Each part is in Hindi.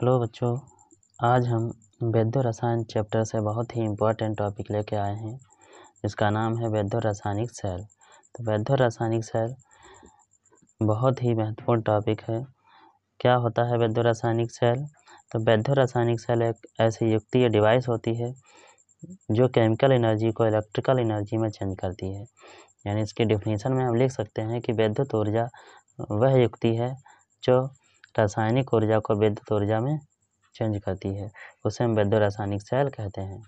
हेलो बच्चों आज हम वैद्य रसायन चैप्टर से बहुत ही इम्पोर्टेंट टॉपिक लेके आए हैं जिसका नाम है वैद्य रासायनिक सेल तो वैद्य रासायनिक सेल बहुत ही महत्वपूर्ण टॉपिक है क्या होता है वैद्य रासायनिक सेल तो वैद्य रासायनिक सेल एक ऐसी युक्ति या डिवाइस होती है जो केमिकल एनर्जी को इलेक्ट्रिकल एनर्जी में चेंज करती है यानी इसके डिफिनीसन में हम लिख सकते हैं कि वैद्युत ऊर्जा वह युक्ति है जो रासायनिक ऊर्जा को विद्युत ऊर्जा में चेंज करती है उसे हम वैद्य रासायनिक सेल कहते हैं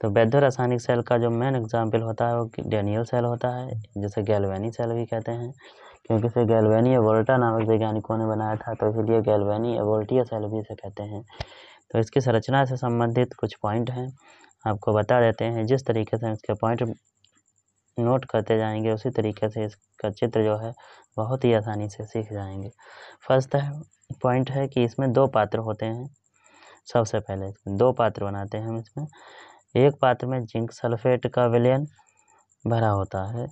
तो वैद्य रासायनिक सेल का जो मेन एग्जाम्पल होता है वो डेनियल सेल होता है जिसे गैलवेनी सेल भी कहते हैं क्योंकि इसे गैलवेनी एवोल्टा नामक वैज्ञानिकों ने बनाया था तो इसलिए गैलवेनी एवोल्टिया सेल भी इसे कहते हैं तो इसकी संरचना से संबंधित कुछ पॉइंट हैं आपको बता देते हैं जिस तरीके से इसके पॉइंट नोट करते जाएंगे उसी तरीके से इसका चित्र जो है बहुत ही आसानी से सीख जाएंगे फर्स्ट है पॉइंट है कि इसमें दो पात्र होते हैं सबसे पहले दो पात्र बनाते हैं हम इसमें एक पात्र में जिंक सल्फेट का विलयन भरा होता है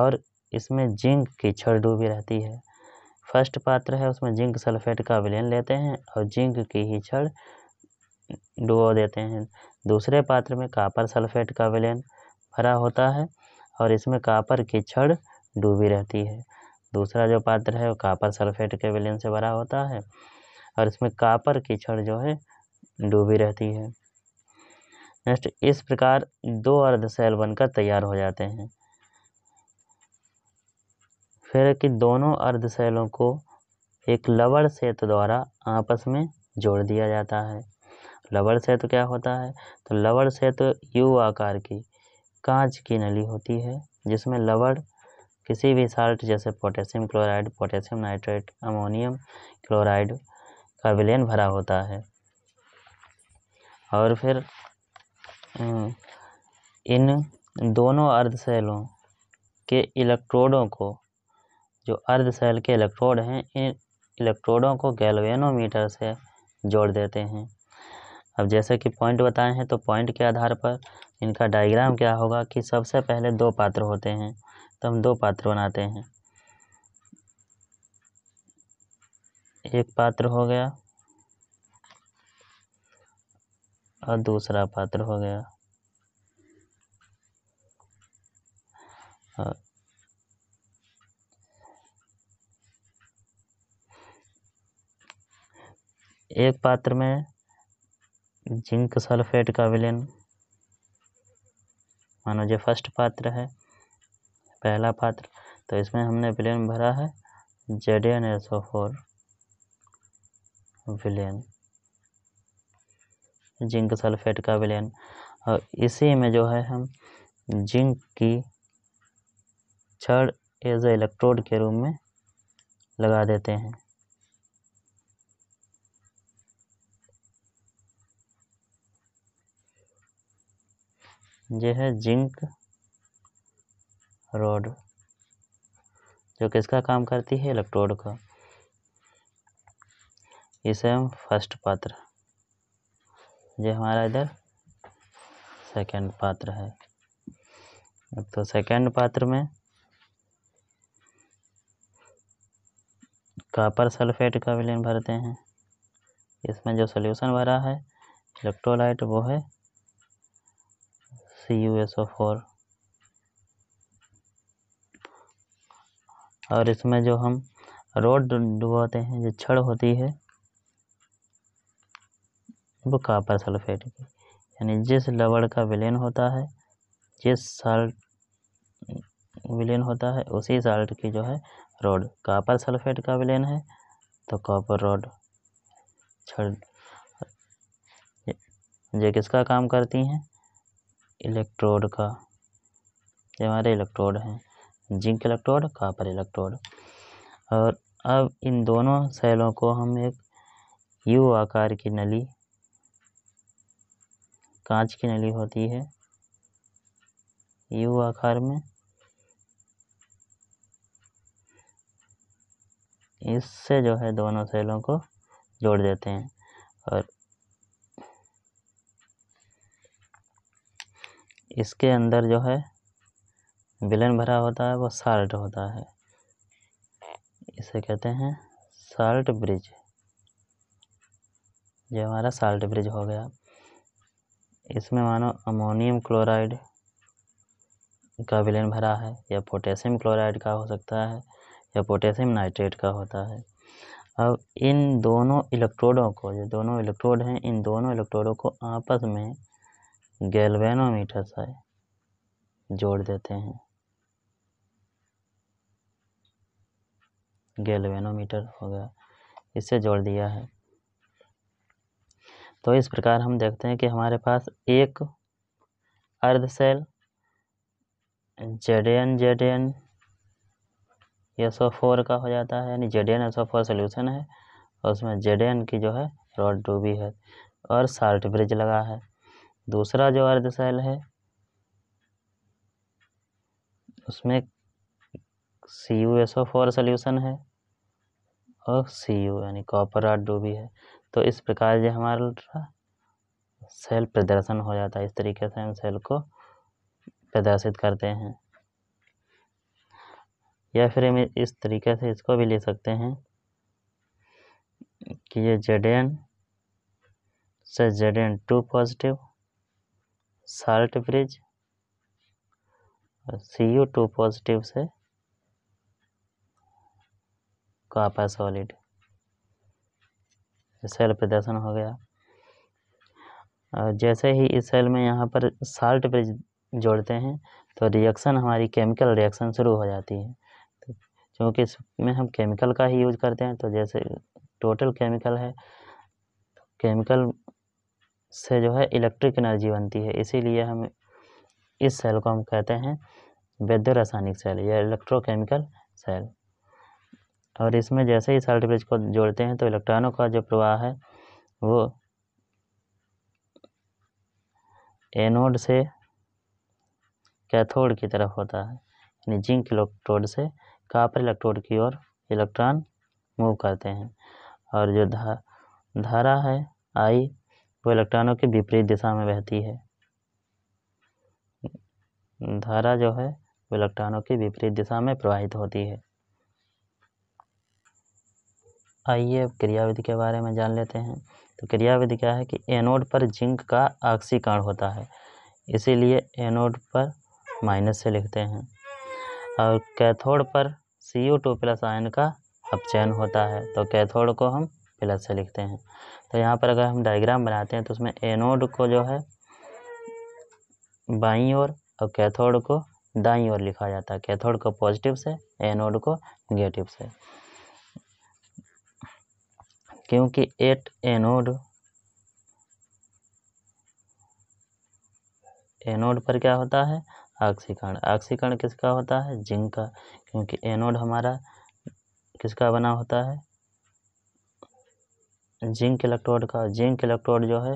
और इसमें जिंक की छड़ डूबी रहती है फर्स्ट पात्र है उसमें जिंक सल्फेट का विलयन लेते हैं और जिंक की ही छड़ डुबो देते हैं दूसरे पात्र में कापर सल्फेट का विलयन भरा होता है और इसमें कापर की छड़ डूबी रहती है दूसरा जो पात्र है वो कापर सल्फेट के विलयन से भरा होता है और इसमें कापर की छड़ जो है डूबी रहती है नेक्स्ट इस प्रकार दो अर्धशैल बनकर तैयार हो जाते हैं फिर कि दोनों अर्धशैलों को एक लवण सेत द्वारा आपस में जोड़ दिया जाता है लवण सेतु क्या होता है तो लवण सेत यू आकार की कांच की नली होती है जिसमें लवण किसी भी साल्ट जैसे potassium chloride potassium nitrate ammonium chloride का विलयन भरा होता है और फिर इन दोनों अर्धशैलों के इलेक्ट्रोडों को जो अर्धशैल के इलेक्ट्रोड हैं इन इलेक्ट्रोडों को गैल्वेनोमीटर से जोड़ देते हैं अब जैसे कि पॉइंट बताए हैं तो पॉइंट के आधार पर इनका डायग्राम क्या होगा कि सबसे पहले दो पात्र होते हैं तो हम दो पात्र बनाते हैं एक पात्र हो गया और दूसरा पात्र हो गया एक पात्र में जिंक सल्फेट का विलयन मानो जो फर्स्ट पात्र है पहला पात्र तो इसमें हमने विलेन भरा है ओ फोर विलेन जिंक सल्फेट का विलेन और इसी में जो है हम जिंक की छड़ एज इलेक्ट्रोड के रूप में लगा देते हैं ये है जिंक रोड जो किसका काम करती है इलेक्ट्रोड का इसे हम फर्स्ट पात्र ये हमारा इधर सेकंड पात्र है तो सेकंड पात्र में कापर सल्फेट का विलीन भरते हैं इसमें जो सोल्यूशन भरा है इलेक्ट्रोलाइट वो है यू एस ओ फोर और इसमें जो हम रोड डुबाते हैं जो छड़ होती है वो कापर सल्फेट की यानी जिस लवड़ का विलयन होता है जिस साल्ट विलयन होता है उसी साल्ट की जो है रोड कापर सल्फेट का विलयन है तो कॉपर रोड छड़ जो किसका काम करती हैं इलेक्ट्रोड का ये हमारे इलेक्ट्रोड हैं जिंक इलेक्ट्रोड कापर इलेक्ट्रोड और अब इन दोनों सेलों को हम एक यू आकार की नली कांच की नली होती है यू आकार में इससे जो है दोनों सेलों को जोड़ देते हैं इसके अंदर जो है विलन भरा होता है वो साल्ट होता है इसे कहते हैं साल्ट ब्रिज ये हमारा साल्ट ब्रिज हो गया इसमें मानो अमोनियम क्लोराइड का विलन भरा है या पोटेशियम क्लोराइड का हो सकता है या पोटेशियम नाइट्रेट का होता है अब इन दोनों इलेक्ट्रोडों को जो दोनों इलेक्ट्रोड हैं इन दोनों इलेक्ट्रोडों को आपस में गैल्वेनोमीटर से जोड़ देते हैं गैल्वेनोमीटर हो गया इससे जोड़ दिया है तो इस प्रकार हम देखते हैं कि हमारे पास एक अर्ध cell Z N Z N SO four का हो जाता है यानी Z N SO four solution है उसमें जेड एन की जो है रॉड डूबी है और शार्ट ब्रिज लगा है दूसरा जो अर्धशैल है उसमें C U S O four solution है और सी यू यानी कॉपर आर भी है तो इस प्रकार जो हमारा सेल प्रदर्शन हो जाता है इस तरीके से हम सेल को प्रदर्शित करते हैं या फिर हम इस तरीके से इसको भी ले सकते हैं कि ये जेड एन से Z N two positive salt bridge C U two positive से कापा सॉलिड सेल प्रदर्शन हो गया और जैसे ही इस सेल में यहाँ पर साल्ट ब्रिज जोड़ते हैं तो रिएक्शन हमारी केमिकल रिएक्शन शुरू हो जाती है तो क्योंकि इसमें हम केमिकल का ही यूज करते हैं तो जैसे टोटल केमिकल है केमिकल तो से जो है इलेक्ट्रिक एनर्जी बनती है इसीलिए हम इस सेल को हम कहते हैं वैद्य रासायनिक सेल या इलेक्ट्रोकेमिकल सेल और इसमें जैसे ही साल्ट ब्रिज को जोड़ते हैं तो इलेक्ट्रॉनों का जो प्रवाह है वो एनोड से कैथोड की तरफ होता है यानी जिंक इलेक्ट्रोड से कापर इलेक्ट्रोड की ओर इलेक्ट्रॉन मूव करते हैं और जो धा धारा है आई वो इलेक्ट्रॉनों की विपरीत दिशा में बहती है धारा जो है वो इलेक्ट्रॉनों की विपरीत दिशा में प्रवाहित होती है आइए अब क्रियाविधि के बारे में जान लेते हैं तो क्रियाविधि क्या है कि एनोड पर जिंक का ऑक्सीकरण होता है इसीलिए एनोड पर माइनस से लिखते हैं और कैथोड पर C O two plus ion का अपचयन होता है तो कैथोड को हम प्लस से लिखते हैं तो यहाँ पर अगर हम डायग्राम बनाते हैं तो उसमें एनोड को जो है बाई ओर और कैथोड को दाई ओर लिखा जाता है कैथोड को पॉजिटिव से एनोड को नेगेटिव से क्योंकि एट एनोड एनोड पर क्या होता है ऑक्सीकरण ऑक्सीकरण किसका होता है जिंक का क्योंकि एनोड हमारा किसका बना होता है जिंक इलेक्ट्रोड का जिंक इलेक्ट्रोड जो है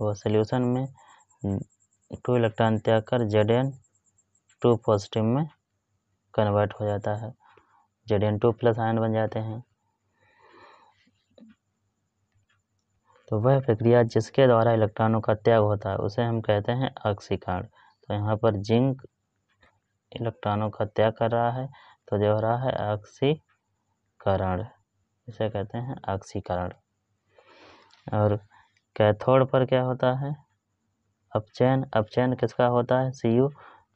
वो सोल्यूशन में टू हम्म, इलेक्ट्रॉन त्याग कर जेड एन टू पॉजिटिव में कन्वर्ट हो जाता है Z N two plus ion बन जाते हैं तो वह प्रक्रिया जिसके द्वारा इलेक्ट्रॉनों का त्याग होता है उसे हम कहते हैं ऑक्सीकरण तो यहाँ पर जिंक इलेक्ट्रॉनों का त्याग कर रहा है तो जो हो रहा है ऑक्सीकरण इसे कहते हैं ऑक्सीकरण और कैथोड पर क्या होता है अपचैन अपचैन किसका होता है C U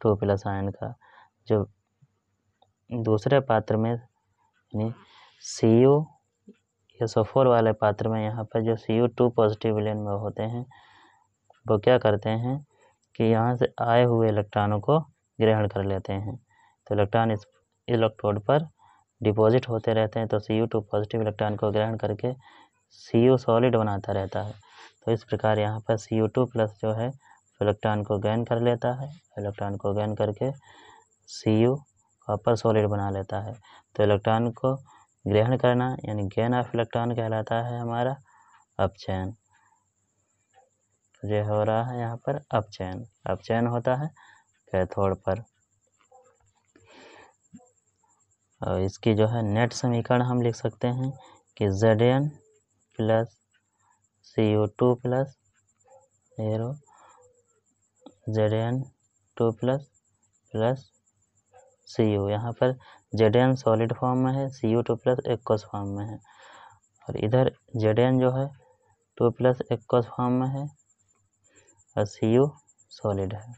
two plus ion का जो दूसरे पात्र में यानी C U S SO four four वाले पात्र में यहाँ पर जो सी यू टू पॉजिटिव लेन में होते हैं वो क्या करते हैं कि यहाँ से आए हुए इलेक्ट्रॉनों को ग्रहण कर लेते हैं तो इलेक्ट्रॉन इस इलेक्ट्रोड पर डिपॉजिट होते रहते हैं तो C U two positive electron को ग्रहण करके सी ओ सॉलिड बनाता रहता है तो इस प्रकार यहाँ पर सी ओ टू प्लस जो है इलेक्ट्रॉन को गैन कर लेता है इलेक्ट्रॉन को गैन करके सी ओ कॉपर सॉलिड बना लेता है तो इलेक्ट्रॉन को ग्रहण करना यानी गैन ऑफ इलेक्ट्रॉन कहलाता है हमारा अपचैन तो ये हो रहा है यहाँ पर अपचैन अपचैन होता है कैथोड पर और इसकी जो है नेट समीकरण हम लिख सकते हैं कि Z N plus C O two plus arrow Z N two plus plus C O यहाँ पर जेड एन सॉलिड फॉर्म में है C O two plus aqueous form में है और इधर जेड एन जो है टू प्लस एक्वस फॉर्म में है और सी ओ सॉलिड है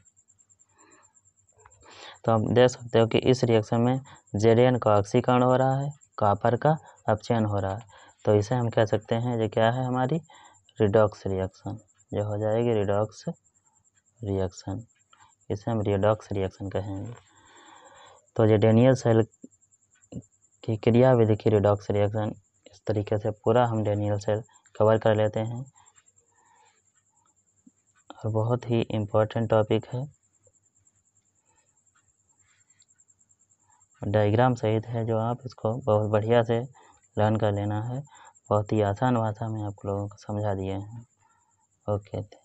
तो आप देख सकते हो कि इस रिएक्शन में जेड एन का ऑक्सीकरण हो रहा है कॉपर का अपचयन हो रहा है तो इसे हम कह सकते हैं ये क्या है हमारी रिडॉक्स रिएक्शन ये हो जाएगी रिडॉक्स रिएक्शन इसे हम रिडॉक्स रिएक्शन कहेंगे तो ये डेनियल सेल की क्रिया की रिडॉक्स रिएक्शन इस तरीके से पूरा हम डेनियल सेल कवर कर लेते हैं और बहुत ही इम्पोर्टेंट टॉपिक है डायग्राम सहित है जो आप इसको बहुत बढ़िया से लर्न कर लेना है बहुत ही आसान भाषा में आप लोगों को समझा दिए हैं ओके